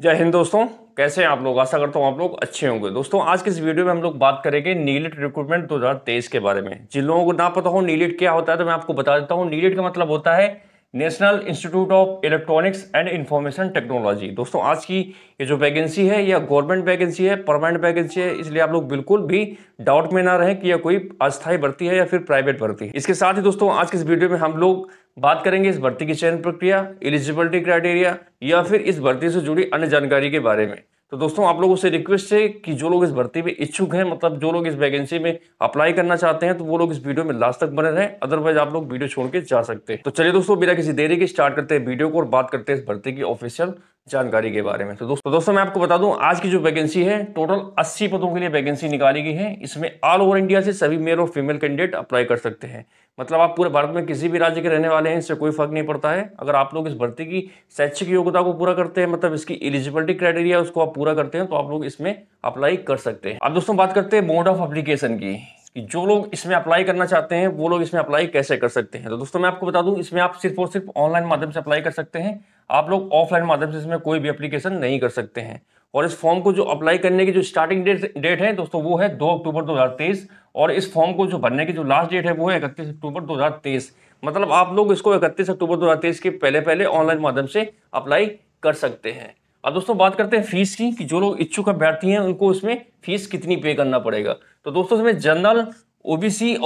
जय हिंद दोस्तों कैसे हैं आप लोग आशा करता हूँ आप लोग अच्छे होंगे दोस्तों आज के इस वीडियो में हम लोग बात करेंगे नीलिट रिक्रूटमेंट 2023 के बारे में जिन लोगों को ना पता हो नीलिट क्या होता है तो मैं आपको बता देता हूँ नीलिट का मतलब होता है national institute of electronics and information technology दोस्तों आज की ये जो वैकेंसी है यह गवर्नमेंट वैकेंसी है परमानेंट वैकेंसी है इसलिए आप लोग बिल्कुल भी डाउट में ना रहें कि यह कोई अस्थायी भर्ती है या फिर प्राइवेट भर्ती है इसके साथ ही दोस्तों आज के इस वीडियो में हम लोग बात करेंगे इस भर्ती की चयन प्रक्रिया एलिजिबिलिटी क्राइटेरिया या फिर इस भर्ती से जुड़ी अन्य जानकारी के बारे में तो दोस्तों आप लोगों से रिक्वेस्ट है कि जो लोग इस भर्ती में इच्छुक हैं मतलब जो लोग इस वैकेंसी में अप्लाई करना चाहते हैं तो वो लोग इस वीडियो में लास्ट तक बने रहें अदरवाइज आप लोग वीडियो छोड़ के जा सकते हैं तो चलिए दोस्तों बिना किसी देरी के स्टार्ट करते हैं वीडियो को और बात करते हैं इस भर्ती की ऑफिशियल जानकारी के बारे में तो दोस्तों दोस्तों मैं आपको बता दूं आज की जो वैकेंसी है टोटल 80 पदों के लिए वैकेंसी निकाली गई है इसमें ऑल ओवर इंडिया से सभी मेल और फीमेल कैंडिडेट अप्लाई कर सकते हैं मतलब आप पूरे भारत में किसी भी राज्य के रहने वाले हैं इससे कोई फर्क नहीं पड़ता है अगर आप लोग इस भर्ती की शैक्षिक योग्यता को पूरा करते हैं मतलब इसकी एलिजिबिलिटी क्राइटेरिया उसको आप पूरा करते हैं तो आप लोग इसमें अप्लाई कर सकते हैं अब दोस्तों बात करते हैं मोड ऑफ अप्लीकेशन की कि जो लोग इसमें अप्लाई करना चाहते हैं वो लोग इसमें अप्लाई कैसे कर सकते हैं तो दोस्तों मैं आपको बता दूं इसमें आप सिर्फ और सिर्फ ऑनलाइन माध्यम से अप्लाई कर सकते हैं आप लोग ऑफलाइन माध्यम से इसमें कोई भी अप्लीकेशन नहीं कर सकते हैं और इस फॉर्म को जो अप्लाई करने की जो स्टार्टिंग डेट डेट है दोस्तों वो है 2 अक्टूबर 2023 और इस फॉर्म को जो भरने की जो लास्ट डेट है वो है इकतीस अक्टूबर 2023 मतलब आप लोग इसको इकतीस अक्टूबर 2023 के पहले पहले ऑनलाइन माध्यम से अप्लाई कर सकते हैं अब दोस्तों बात करते हैं फीस की कि जो लोग इच्छुक अभ्यर्थी हैं उनको इसमें फीस कितनी पे करना पड़ेगा तो दोस्तों इसमें जनरल ओ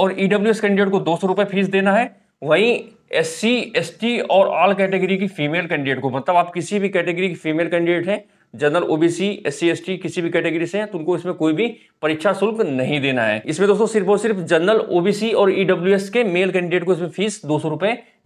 और ई e कैंडिडेट को दो सौ फीस देना है वहीं एस सी और ऑल कैटेगरी की फीमेल कैंडिडेट को मतलब आप किसी भी कैटेगरी की फीमेल कैंडिडेट हैं जनरल ओबीसी एस सी किसी भी कैटेगरी से हैं तो उनको इसमें कोई भी परीक्षा शुल्क नहीं देना है इसमें दोस्तों सिर्फ और सिर्फ जनरल ओबीसी और ईडब्ल्यू e के मेल कैंडिडेट को इसमें फीस दो सौ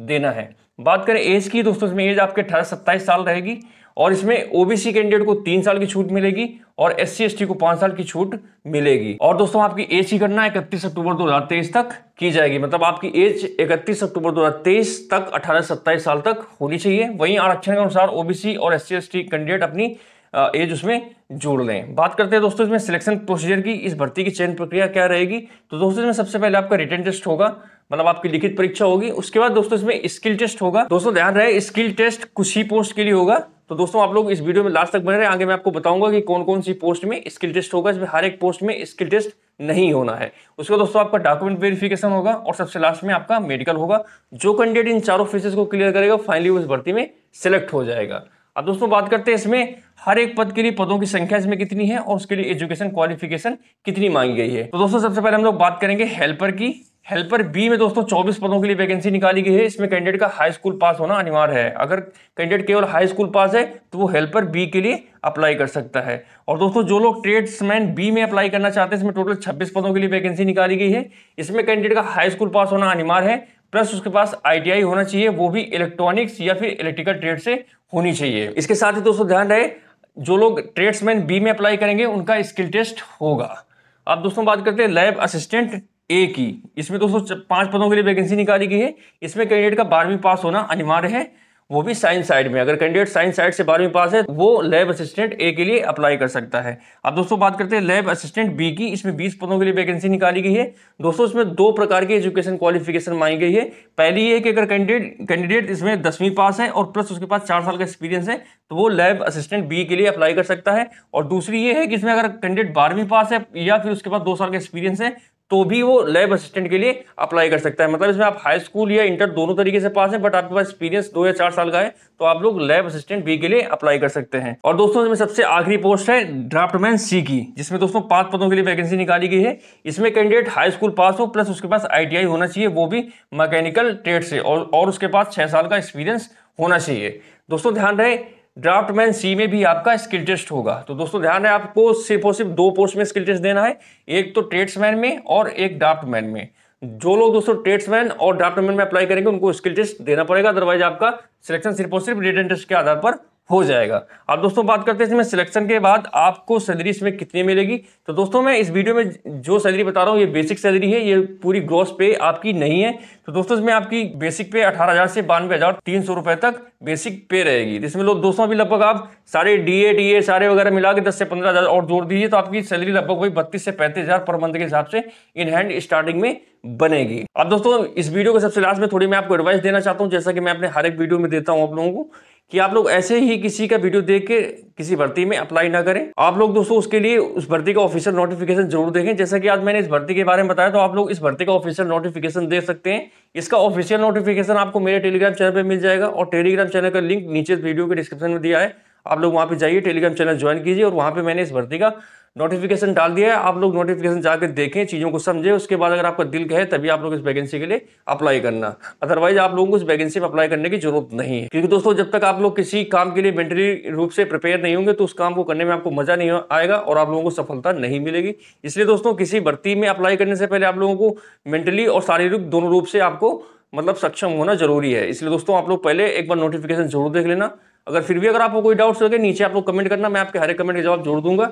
देना है बात करें एज की दोस्तों इसमें एज आपके अठारह सत्ताईस साल रहेगी और इसमें ओबीसी कैंडिडेट को तीन साल की छूट मिलेगी और एस सी को पांच साल की छूट मिलेगी और दोस्तों आपकी एज की गणना इकतीस अक्टूबर 2023 तक की जाएगी मतलब आपकी एज इकतीस अक्टूबर 2023 तक अठारह सत्ताईस साल तक होनी चाहिए वहीं आरक्षण के अनुसार ओबीसी और एस सी कैंडिडेट अपनी एज उसमें जोड़ लें बात करते हैं दोस्तों इसमें सिलेक्शन प्रोसीजर की इस भर्ती की चयन प्रक्रिया क्या रहेगी तो दोस्तों इसमें सबसे पहले आपका रिटर्न टेस्ट होगा मतलब आपकी लिखित परीक्षा होगी उसके बाद दोस्तों इसमें स्किल टेस्ट होगा दोस्तों ध्यान रहे स्किल टेस्ट कुछ ही पोस्ट के लिए होगा तो दोस्तों आप लोग इस वीडियो में लास्ट तक बने रहे आगे मैं आपको बताऊंगा कि कौन कौन सी पोस्ट में स्किल टेस्ट होगा इसमें हर एक पोस्ट में स्किल टेस्ट नहीं होना है उसके बाद दोस्तों आपका डॉक्यूमेंट वेरिफिकेशन होगा और सबसे लास्ट में आपका मेडिकल होगा जो कैंडिडेट इन चारों फेसेस को क्लियर करेगा फाइनली उस भर्ती में सिलेक्ट हो जाएगा अब दोस्तों बात करते हैं इसमें हर एक पद के लिए पदों की संख्या इसमें कितनी है और उसके लिए एजुकेशन क्वालिफिकेशन कितनी मांगी गई है तो दोस्तों सबसे पहले हम लोग बात करेंगे हेल्पर की हेल्पर बी में दोस्तों 24 पदों के लिए वैकेंसी निकाली गई है इसमें कैंडिडेट का हाई स्कूल पास होना अनिवार्य है अगर कैंडिडेट केवल हाई स्कूल पास है तो वो हेल्पर बी के लिए अप्लाई कर सकता है और दोस्तों जो लोग ट्रेड्समैन बी में अप्लाई करना चाहते हैं इसमें टोटल 26 पदों के लिए वैकेंसी निकाली गई है इसमें कैंडिडेट का हाई स्कूल पास होना अनिवार्य है प्लस उसके पास आई होना चाहिए वो भी इलेक्ट्रॉनिक्स या फिर इलेक्ट्रिकल ट्रेड से होनी चाहिए इसके साथ ही दोस्तों ध्यान रहे जो लोग ट्रेड्समैन बी में अप्लाई करेंगे उनका स्किल टेस्ट होगा अब दोस्तों बात करते हैं लैब असिस्टेंट ए की इसमें दोस्तों पांच पदों के लिए वैकेंसी निकाली गई है इसमें कैंडिडेट का बारहवीं पास होना अनिवार्य है वो भी साइंस साइड में अगर कैंडिडेट साइंस साइड से बारहवीं पास है वो लैब असिस्टेंट ए के लिए अप्लाई कर सकता है अब दोस्तों बात करते हैं लैब असिस्टेंट बी की इसमें बीस पदों के लिए वैकेंसी निकाली गई है दोस्तों इसमें दो प्रकार की एजुकेशन क्वालिफिकेशन मांगी गई है पहली है कि अगर कैंडिडेट कैंडिडेट इसमें दसवीं पास है और प्लस उसके पास चार साल का एक्सपीरियंस है तो वो लैब असिस्टेंट बी के लिए अप्लाई कर सकता है और दूसरी ये है कि इसमें अगर कैंडिडेट बारहवीं पास है या फिर उसके पास दो साल का एक्सपीरियंस है तो भी वो लैब असिस्टेंट के लिए अप्लाई कर सकता है मतलब इसमें आप हाई स्कूल या इंटर दोनों तरीके से पास हैं बट आपके पास एक्सपीरियंस दो या चार साल का है तो आप लोग लैब असिस्टेंट बी के लिए अप्लाई कर सकते हैं और दोस्तों इसमें सबसे आखिरी पोस्ट है ड्राफ्टमैन सी की जिसमें दोस्तों पांच पदों के लिए वैकेंसी निकाली गई है इसमें कैंडिडेट हाई स्कूल पास हो प्लस उसके पास आई होना चाहिए वो भी मैकेनिकल ट्रेड से और, और उसके पास छह साल का एक्सपीरियंस होना चाहिए दोस्तों ध्यान रहे ड्राफ्टमैन सी में भी आपका स्किल टेस्ट होगा तो दोस्तों ध्यान है आपको सिर्फ और सिर्फ दो पोस्ट में स्किल टेस्ट देना है एक तो ट्रेड्समैन में और एक ड्राफ्टमैन में जो लोग दोस्तों ट्रेड्समैन और ड्राफ्टमैन में अप्लाई करेंगे उनको स्किल टेस्ट देना पड़ेगा अदरवाइज आपका सिलेक्शन सिर्फ और सिर्फ रिटर्न टेस्ट के आधार पर हो जाएगा अब दोस्तों बात करते हैं इसमें सिलेक्शन के बाद आपको सैलरी इसमें कितनी मिलेगी तो दोस्तों मैं इस वीडियो में जो सैलरी बता रहा हूँ ये बेसिक सैलरी है ये पूरी ग्रॉस पे आपकी नहीं है तो दोस्तों इसमें आपकी बेसिक पे अठारह हज़ार से बानवे हज़ार तीन सौ रुपये तक बेसिक पे रहेगी इसमें लोग दोस्तों अभी लगभग आप सारे डी ए टी ए सारे वगैरह मिला के दस से पंद्रह हज़ार और जोड़ दीजिए तो आपकी सैलरी लगभग वही बत्तीस से पैंतीस हज़ार पर मंथ के हिसाब से इन हैंड स्टार्टिंग में बनेगी अब दोस्तों इस वीडियो के सबसे लास्ट में थोड़ी मैं आपको एडवाइस देना चाहता हूँ जैसा कि मैं अपने हर एक वीडियो में देता हूँ आप लोगों को कि आप लोग ऐसे ही किसी का वीडियो देख के किसी भर्ती में अप्लाई ना करें आप लोग दोस्तों उसके लिए उस भर्ती का ऑफिशियल नोटिफिकेशन जरूर देखें जैसा कि आज मैंने इस भर्ती के बारे में बताया तो आप लोग इस भर्ती का ऑफिशियल नोटिफिकेशन देख सकते हैं इसका ऑफिशियल नोटिफिकेशन आपको मेरे टेलीग्राम चैनल पर मिल जाएगा और टेलीग्राम चैनल का लिंक नीचे वीडियो के डिस्क्रिप्शन में दिया है आप लोग वहाँ पर जाइए टेलीग्राम चैनल ज्वाइन कीजिए और वहाँ पर मैंने इस भर्ती का नोटिफिकेशन डाल दिया है आप लोग नोटिफिकेशन जाकर देखें चीज़ों को समझें उसके बाद अगर आपका दिल कहे तभी आप लोग इस वैकेंसी के लिए अप्लाई करना अदरवाइज आप लोगों को इस वैकेंसी में अप्लाई करने की जरूरत नहीं है क्योंकि दोस्तों जब तक आप लोग किसी काम के लिए मेंटली रूप से प्रिपेयर नहीं होंगे तो उस काम को करने में आपको मजा नहीं आएगा और आप लोगों को सफलता नहीं मिलेगी इसलिए दोस्तों किसी भर्ती में अप्लाई करने से पहले आप लोगों को मेंटली और शारीरिक दोनों रूप से आपको मतलब सक्षम होना जरूरी है इसलिए दोस्तों आप लोग पहले एक बार नोटिफिकेशन जरूर देख लेना अगर फिर भी अगर आपको कोई डाउट्स लगे नीचे आप लोग कमेंट करना मैं आपके हर एक कमेंट का जवाब जोड़ दूंगा